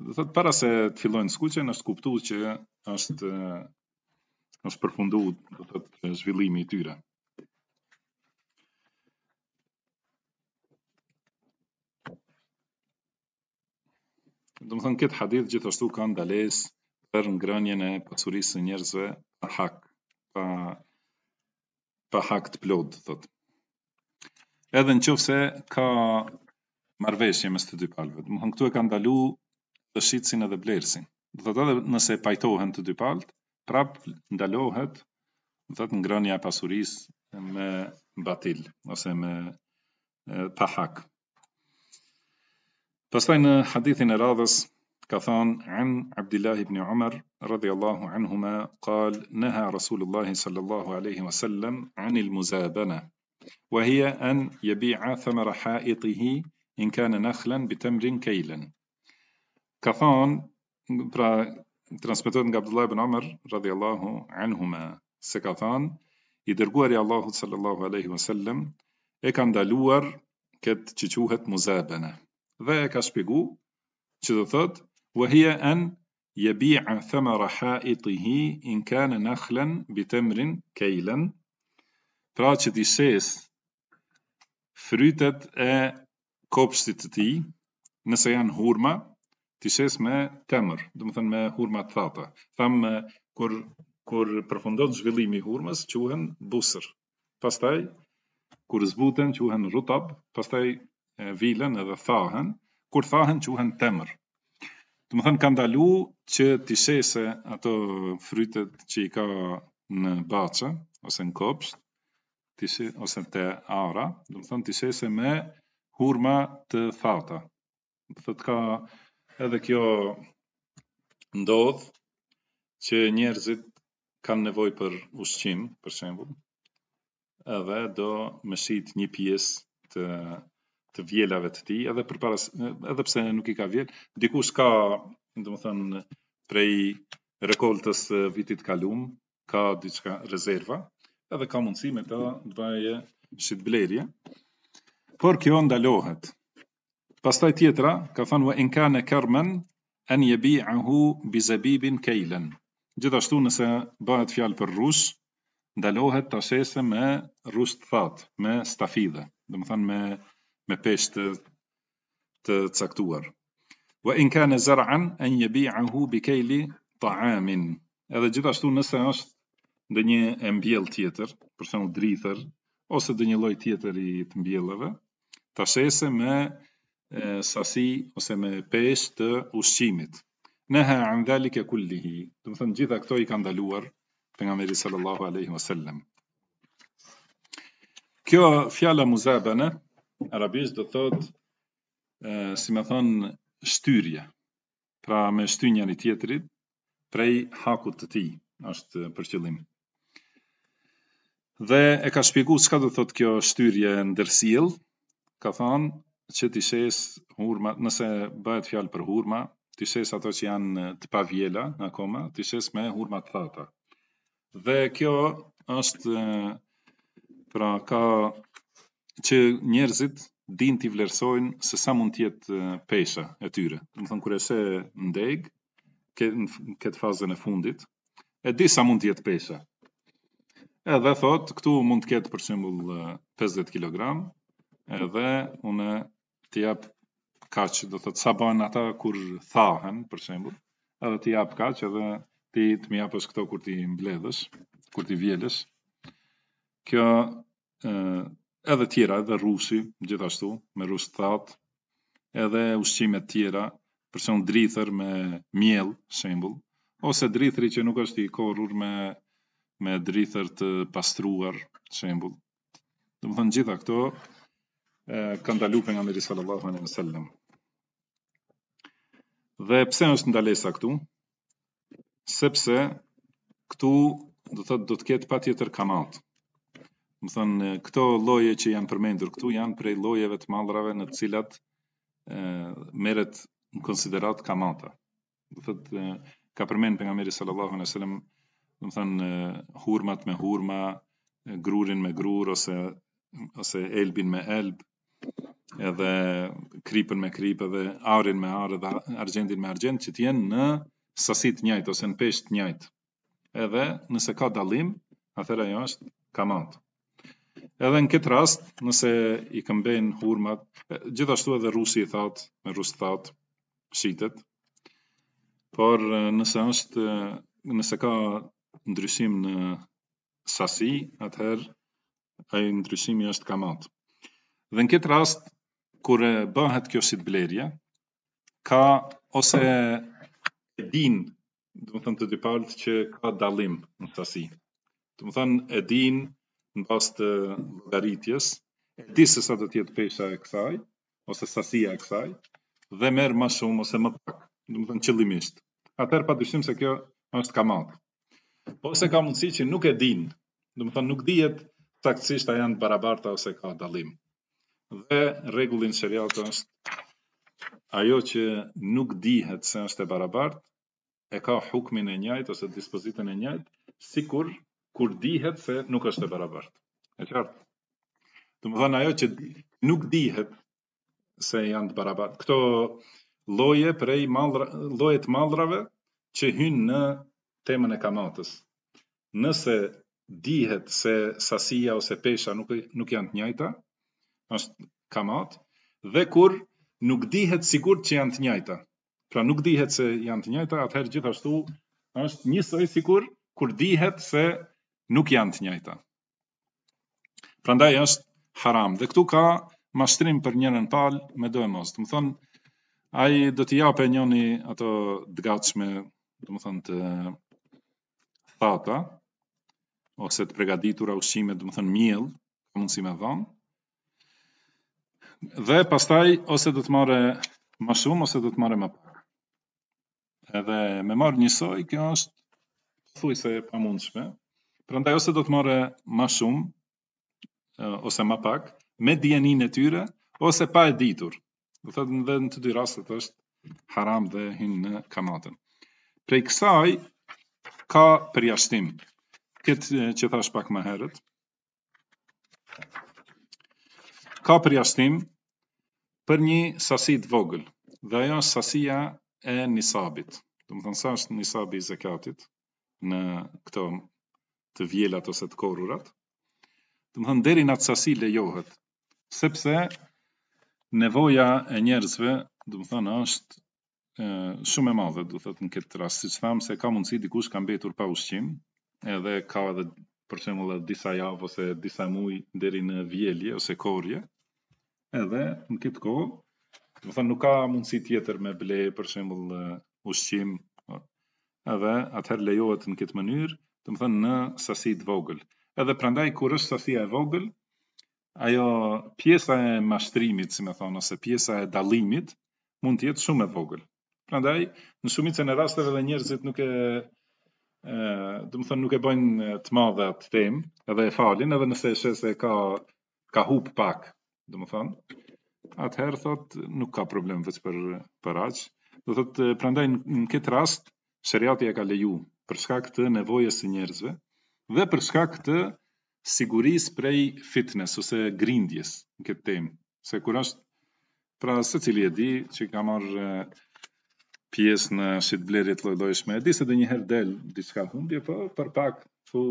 Dhe thëtë, para se të fillojnë të skuqen, është kuptu që është, eh, është përfundu të zhvillimi i tyre. Dhe më thënë, këtë hadith gjithashtu ka ndales për ngrënjën e pasurisë njërzve në hakë. Pa pa hak të plotë, thotë. Edhe në qofë se ka marveshje mes të dy palëve. Më hënë këtu e ka ndalu të shqitsin edhe blersin. Dhe të edhe nëse pajtohen të dy palët, prap ndalohet dhe të ngrënja e pasuris me batil, ose me pahak. Pastaj në hadithin e radhës, ka thonë, në Abdillah ibn Umar, radhjallahu anhuma, kal, nëha Rasulullahi sallallahu aleyhi wa sallam, anil muzabana, wa hia an jebi'a thamara haitihi, in kane nakhlen, bitemrin kejlen. Ka thonë, pra, transmitohet nga Abdullah ibn Umar, radhjallahu anhuma, se ka thonë, i dërguar i Allahu sallallahu aleyhi wa sallam, e ka ndaluar këtë që quhet muzabana. Dhe ka shpigu, që do thotë, وهي أن يبيع ثمر حائطه إن كان نخلا بتمر كيلا pra që t'i shes frytet e kopshtit të ti, nëse janë hurma, t'i shes me temër, dhe më thënë me hurma të thata. Thamë, kur, kur përfundon zhvillimi hurmës, quhen busër. Pastaj, kur zbuten, quhen rutab, pastaj vilen edhe thahen, kur thahen, quhen temër. Të më thënë ka që t'i shese ato frytet që i ka në bache, ose në kopsht, tishe, ose të aura, të më thënë t'i shese me hurma të thata. Të thëtë ka edhe kjo ndodhë që njerëzit kanë nevoj për ushqim, për shembul, edhe do më shqit një pjesë të të vjelave të tij, edhe përpara edhe pse nuk i ka vjel, dikush ka, domethënë, prej rekoltës vitit kaluam, ka diçka rezerva, edhe ka mundësi me të vaje shitblerje. Por kjo ndalohet. Pastaj tjetra, ka thënë wa in karman an yabi'ahu bi zabibin kaylan. Gjithashtu nëse bëhet fjalë për rus, ndalohet ta shese me rus të thatë, me stafide, dhe më thënë me me pesh të të caktuar. Wa in kana zar'an an yabi'ahu bi kayli ta'amin. Edhe gjithashtu nëse është ndonjë e mbjell tjetër, për shembull drithër ose ndonjë lloj tjetër i të mbjellave, ta shese me e, sasi ose me pesh të ushqimit. Neha an dhalika kullihi. Do të thonë gjitha këto i ka ndaluar pejgamberi sallallahu alaihi wasallam. Kjo fjala muzabana arabisht do thot ë si më thon shtyrje. Pra me shtynjan i tjetrit prej hakut të tij është për qëllim. Dhe e ka shpjeguar çka do thot kjo shtyrje dërsil, ka thon që ti shes hurma, nëse bëhet fjalë për hurma, ti shes ato që janë të pavjela akoma, ti shes me hurma të thata. Dhe kjo është pra ka që njerëzit din t'i vlerësojnë se sa mund t'jetë pesha e tyre. Në thënë kërë e se ndegë këtë fazën e fundit, e di sa mund t'jetë pesha. Edhe thot, këtu mund t'ketë për shembul 50 kg, edhe une t'i apë do dhe thot, sa banë ata kur thahen, për shembul, edhe t'i apë edhe t'i t'mi apës këto kur t'i mbledhës, kur t'i vjeles. Kjo, edhe tjera, edhe rusi, gjithashtu, me të thatë, edhe ushqimet tjera, përse unë drithër me mjel, shembul, ose drithëri që nuk është i korur me, me drithër të pastruar, shembul. Dhe më thënë gjitha këto, e, kanë dalu për nga mirë sallallahu a.s. sallam. Dhe pse është ndalesa këtu? Sepse këtu do të thotë do të ketë patjetër kamat më thënë, këto loje që janë përmendur këtu janë prej lojeve të malrave në cilat ë meret në konsiderat kamata. Më thotë ka përmend për nga meri sallallahu sellem, do më thënë, hurmat me hurma, grurin me grur, ose, ose elbin me elb, edhe kripën me kripë, edhe arin me arë, dhe argendin me argend, që t'jenë në sasit njajt, ose në pesht njajt. Edhe, nëse ka dalim, atëra jo është kamatë. Edhe në këtë rast, nëse i këmbejn hurmat, gjithashtu edhe rusi i thot, me rusë thot, shitet, por nëse është, nëse ka ndryshim në sasi, atëherë, a i ndryshimi është kamat. Dhe në këtë rast, kur bëhet kjo si të blerje, ka ose e din, dhe më thënë të dipalt, që ka dalim në sasi. Dhe më thënë, e din, në bastë të logaritjes, e di se sa do tjetë pesha e kësaj, ose sasia e kësaj, dhe merë ma shumë ose më pak, në më të në qëllimisht. Atër pa dyshim se kjo është kamatë. Po se ka mundësi që nuk e din, në më të nuk dihet taksisht a janë barabarta ose ka dalim. Dhe regullin shërjatë është ajo që nuk dihet se është e barabartë, e ka hukmin e njajt ose dispozitën e njajt, sikur kur dihet se nuk është e barabartë. E qartë? Të më thonë ajo që nuk dihet se janë të barabartë. Këto loje prej malra, lojet maldrave që hynë në temën e kamatës. Nëse dihet se sasia ose pesha nuk, nuk janë të njajta, është kamatë, dhe kur nuk dihet sigur që janë të njajta. Pra nuk dihet se janë të njajta, atëherë gjithashtu është njësoj sigur, kur dihet se nuk janë të njajta. Prandaj është haram. Dhe këtu ka mashtrim për njërin palë me do e mos. Do të thon ai do t'i japë njëni ato të gatshme, do të thon të thata ose të përgatitura ushqime, do të thon miell, ka mundësi me dhonë. Dhe pastaj ose do të marrë më shumë ose do të marrë më pak. Edhe me marrë njësoj, kjo është thuj se e pamundshme, Prandaj ose do të marrë më shumë eh, ose më pak me dijenin e tyre ose pa e ditur. Do thotë në vend të dy rastet është haram dhe hin në kamatën. Prej kësaj ka përjashtim. Këtë eh, që thash pak më herët. Ka përjashtim për një sasi të vogël dhe ajo është sasia e nisabit. Do të thonë sa është nisabi i zakatit në këto të vjelat ose të korurat. Të më thënë, deri në atë sasi lejohet, sepse nevoja e njerëzve, të më thënë, është e, shumë e madhe, më thëtë në këtë rast, si që thamë se ka mundësi dikush ka mbetur pa ushqim, edhe ka edhe për shembull disa javë ose disa muaj deri në vjelje ose korje, Edhe në këtë kohë, të më thënë nuk ka mundësi tjetër me ble për shembull ushqim. Edhe atëherë lejohet në këtë mënyrë, të më thënë në sasi të vogël. Edhe prandaj, kur është sasia e vogël, ajo pjesa e mashtrimit, si me thonë, ose pjesa e dalimit, mund të jetë shumë e vogël. Prandaj, në shumicën e rasteve dhe njerëzit nuk e, e më thënë, nuk e bojnë të madhe atë temë, edhe e falin, edhe nëse e ka, ka hup pak, dhe më thënë, atëherë thot, nuk ka problem vetë për, për aqë. Dhe thot, prandaj, në këtë rast, seriati e ka leju për shkak të nevojës së njerëzve dhe për shkak të sigurisë prej fitness ose grindjes në këtë temë. Se kur është pra secili e di që ka marr pjesë në shit blerje të lloj e di se dhe një herë del diçka humbje, po për pak thu,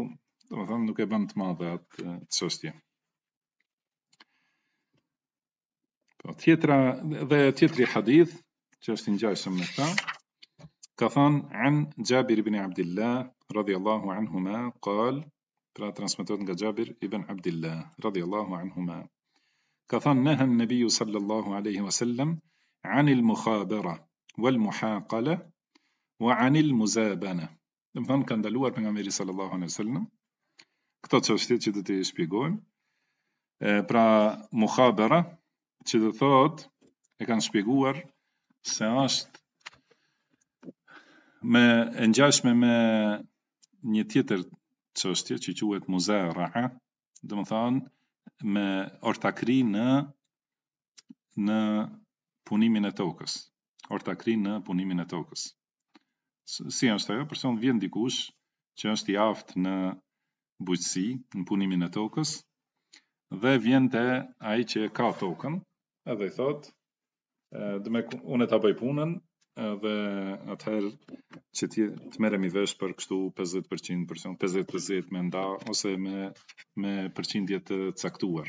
domethënë nuk e bën të madhe atë çështje. Po tjetra dhe tjetri hadith që është i ngjashëm me këtë. كفان عن جابر بن عبد الله رضي الله عنهما قال برا ترانسمتون جابر بن عبد الله رضي الله عنهما كفان نهى النبي صلى الله عليه وسلم عن المخابرة والمحاقلة وعن المزابنة فان كان thënë, بن عمير صلى الله عليه وسلم anhe sallam, شدو تيش بيقول برا مخابرة شدو ثوت e kanë e shpjeguar se është me ngjashme me një tjetër çështje që quhet Muze Raha, do të thon me ortakri në në punimin e tokës. Ortakri në punimin e tokës. Si është ajo? Person vjen dikush që është i aftë në bujqësi, në punimin e tokës, dhe vjen të ai që ka tokën, edhe i thotë, dhe me unë ta bëj punën, edhe atëherë që ti të merrem i vesh për kështu 50% përcion, 50-50 me nda ose me me përqindje të caktuar.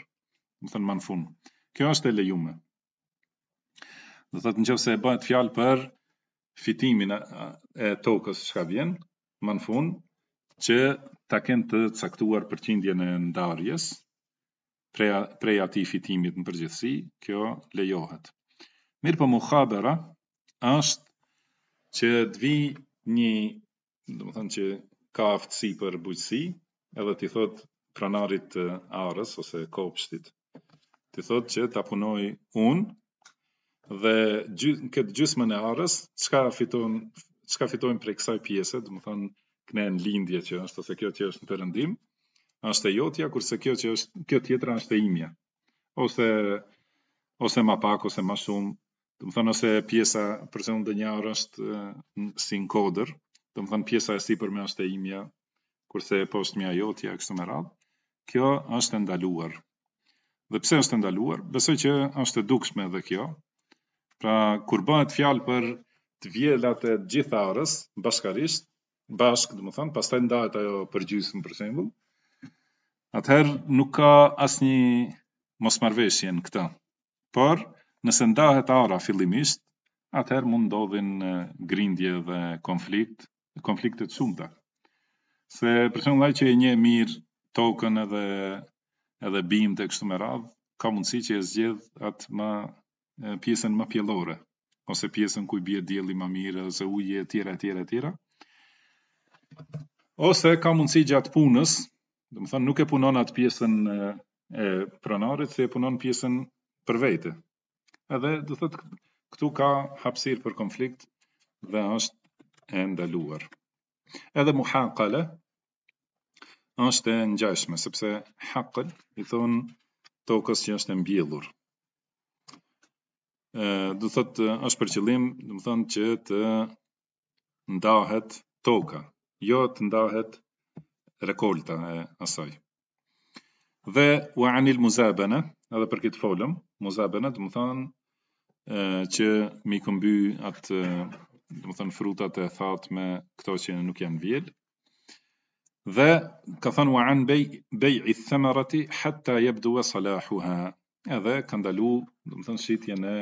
Do thënë manë funë, Kjo është e lejuar. Do thotë nëse e bëhet fjalë për fitimin e tokës çka vjen, më në fund që ta kënë të caktuar përqindjen e ndarjes prej prej atij fitimit në përgjithësi, kjo lejohet. Mirë po muhabera, është që të vi një, dhe më thënë që ka aftësi për bujësi, edhe ti thot pranarit të arës, ose kopshtit, ti thot që të apunoj unë, dhe gjy, këtë gjysmën e arës, qka, fiton, qka fitojnë prej kësaj pjese, dhe më thënë, këne në lindje që është, ose kjo që është në përëndim, është e jotja, kurse kjo që është, kjo tjetra është e imja, ose, ose ma pak, ose ma shumë, Do të thonë ose pjesa për shembull të një orë është si në kodër, do të thonë pjesa e sipërme është e imja, kurse e poshtme ajo ti ja kështu me radhë. Kjo është ndaluar. Dhe pse është ndaluar? Besoj që është e dukshme edhe kjo. Pra kur bëhet fjalë për të vjedhat e gjitha orës, bashkarisht, bashk, do të thonë, pastaj ndahet ajo për gjysmë për shembull. Atëherë nuk ka asë një mosmarveshje në këta. Por, Nëse ndahet ara fillimisht, atëherë mund ndodhin grindje dhe konflikt, konflikte të shumta. Se për shembull ai që e njeh mirë tokën edhe edhe bimët kështu me radh, ka mundësi që e zgjedh atë më pjesën më pjellore ose pjesën ku i bie dielli më mirë ose uji etj etj etj. Ose ka mundësi gjatë punës, do të thonë nuk e punon atë pjesën e pronarit, se e punon pjesën për vete, edhe do thot këtu ka hapësir për konflikt dhe është e ndaluar. Edhe muhaqala është e ngjashme sepse haqqi i thon tokës që është e mbjellur. ë do thot është për qëllim, do të thon që të ndahet toka, jo të ndahet rekolta e asaj. Dhe wa anil muzabana, edhe për këtë folëm, muzabana do të thon që mi këmby atë, dhe më thënë, frutat e thatë me këto që nuk janë vjelë. Dhe, ka thënë, wa anë bej, bej i thëmarati, hëtta jebdu e salahu ha. Edhe, ka ndalu, dhe më thënë, shqitje në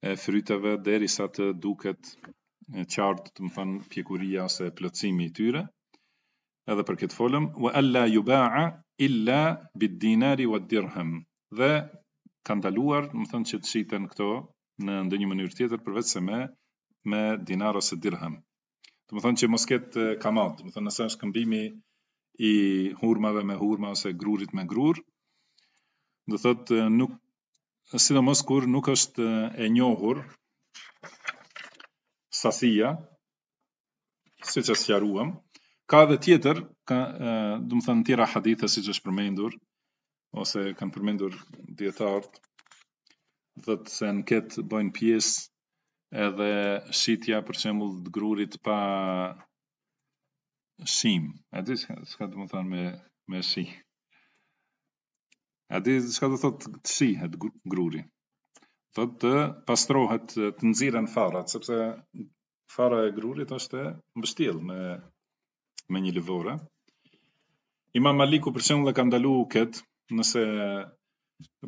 e fryteve deri sa të duket qartë, dhe më thënë, pjekuria ose plëcimi i tyre. Edhe për këtë folëm, wa alla jubaa illa bid dinari wa dirham. Dhe kanë daluar, më thënë që të shiten këto në ndë një mënyrë tjetër përveç se me, me dinar ose dirhem. Të më thënë që mos ketë eh, kamat, të më thënë nëse është këmbimi i hurmave me hurma ose grurit me grur, dhe thëtë eh, nuk, sidomos kur nuk është eh, e njohur sasia, si që sjaruam, ka dhe tjetër, ka, dhe më thënë tjera hadithës si që është përmendur, ose kanë përmendur dietart dhe se në ketë bëjnë pjesë edhe shqitja për shembull të grurit pa shim. A di shka të më me, me shi? A di shka të thotë të shi e gruri? Dhe të pastrohet të nëziren farat, sepse fara e grurit është mbështil me, me një livore. Imam Maliku për shemull e ka ndalu këtë, nëse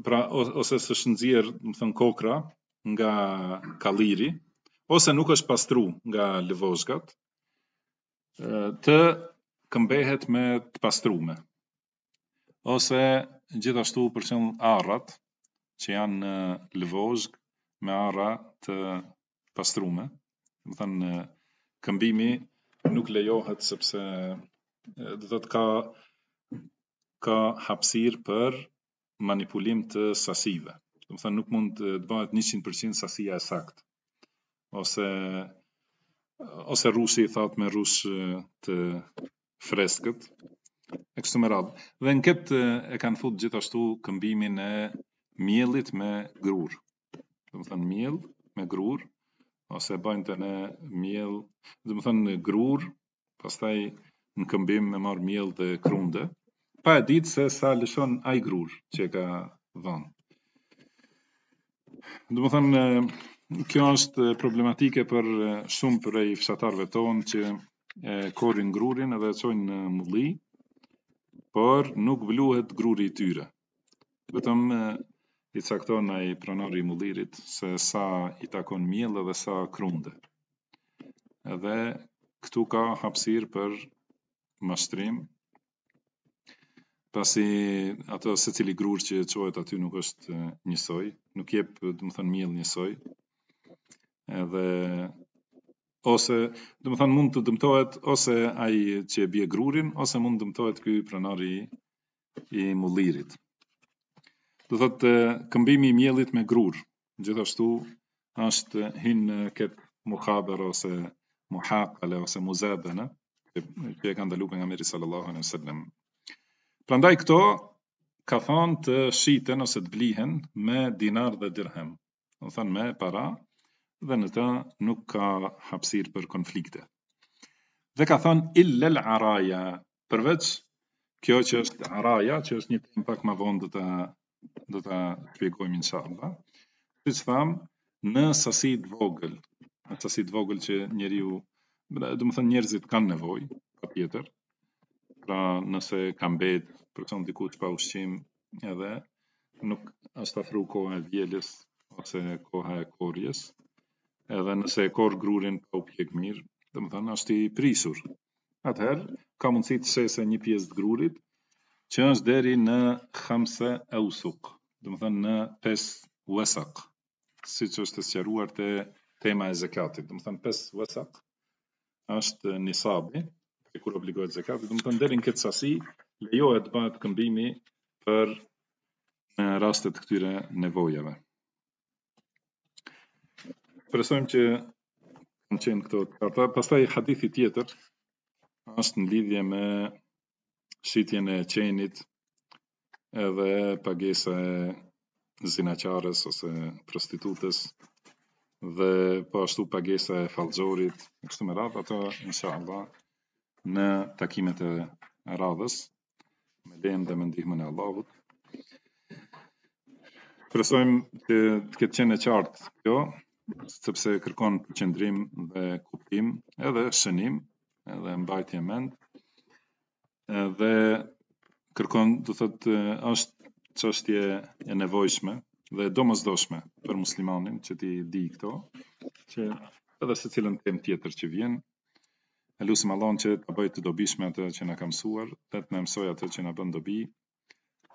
pra ose së shënzirë, më thënë, kokra nga kaliri, ose nuk është pastru nga lëvozgat, të këmbehet me të pastrume. Ose gjithashtu për qënë arrat, që janë në lëvozg me arra të pastrume, më thënë, këmbimi nuk lejohet sepse dhe të ka ka hapsir për manipulim të sasive. Do të thënë nuk mund të bëhet 100% sasia e sakt. Ose ose rusi i thot me rus të freskët e kështu me radhë. Dhe në këtë e kanë thut gjithashtu këmbimin e mielit me grur. Do të thënë miell me grur ose bëjnë të ne miell, do të thënë grur, pastaj në këmbim me marr miell dhe krunde pa ditë se sa lëshon ai grur që ka vënë. Do të thënë kjo është problematike për shumë prej fshatarve tonë që e korin grurin edhe e çojnë në mulli, por nuk vluhet gruri i tyre. Vetëm i cakton i pronari i mullirit se sa i takon miell dhe sa krunde. Edhe këtu ka hapsir për mashtrim pasi ato se cili grur që qojët aty nuk është njësoj, nuk jep, dhe më thënë, mjëllë njësoj, edhe ose, dhe më thënë, mund të dëmtohet, ose aji që e bje grurin, ose mund të dëmtohet këj pranari i mullirit. Dhe thëtë, këmbimi i mjëllit me grur, gjithashtu është hinë këtë muhaber ose muhakale ose muzebene, që e ka për nga Meri sallallahu a.sallam Prandaj këto ka thonë të shiten ose të blihen me dinar dhe dirhem, do të thonë me para dhe në të nuk ka hapësirë për konflikte. Dhe ka thonë illa al-araya, përveç kjo që është araya, që është një temp pak më vonë do ta do ta shpjegojmë inshallah. Siç tham, në sasi të vogël, në sasi të vogël që njeriu, do të thonë njerëzit kanë nevojë, patjetër, pra nëse ka mbet për diku të pa ushqim edhe nuk është afru koha e vjeles ose koha e korjes edhe nëse e korë grurin pa po u pjek mirë dhe më thënë është i prisur atëherë ka mundësi të shese një pjesë të grurit që është deri në khamse e usuk dhe më thënë në pes uesak si që është të sjeruar të tema e zekatit dhe më thënë pes uesak është nisabi e kur obligohet zekati, do të thonë deri në këtë sasi lejohet bëhet këmbimi për rastet rastet këtyre nevojave. Presojmë që në qenë këto të karta, pastaj hadithi tjetër është në lidhje me shqitjen e qenit edhe pagesa e zinaqares ose prostitutës dhe po ashtu pagesa e falxorit, kështu me radhë, ato inshallah në takimet e radhës, me lejnë dhe me ndihmën e Allahut. Presojmë të të këtë qenë e qartë kjo, sepse kërkon për qëndrim dhe kuptim, edhe shënim, edhe mbajtje mend, edhe kërkon, du thëtë, është qështje e nevojshme dhe domësdoshme për muslimanin që ti di këto, që edhe se cilën tem tjetër që vjenë, E lusim Allahun që të bëjë të dobishme atë që na ka mësuar, dhe të na mësoj atë që na bën dobi,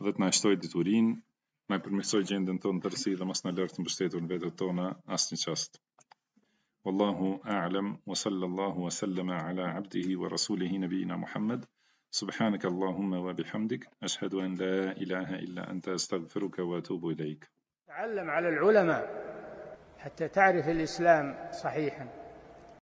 dhe të na shtojë diturinë, na përmirësoj gjendën tonë të rësi dhe mos na lërë të mbështetur në vetët tona asnjë çast. Wallahu a'lam wa sallallahu wa sallama ala abdihi wa rasulih nabina Muhammad. Subhanak Allahumma wa bihamdik ashhadu an la ilaha illa anta astaghfiruka wa atubu ilayk. تعلم على العلماء حتى تعرف الإسلام sahihan.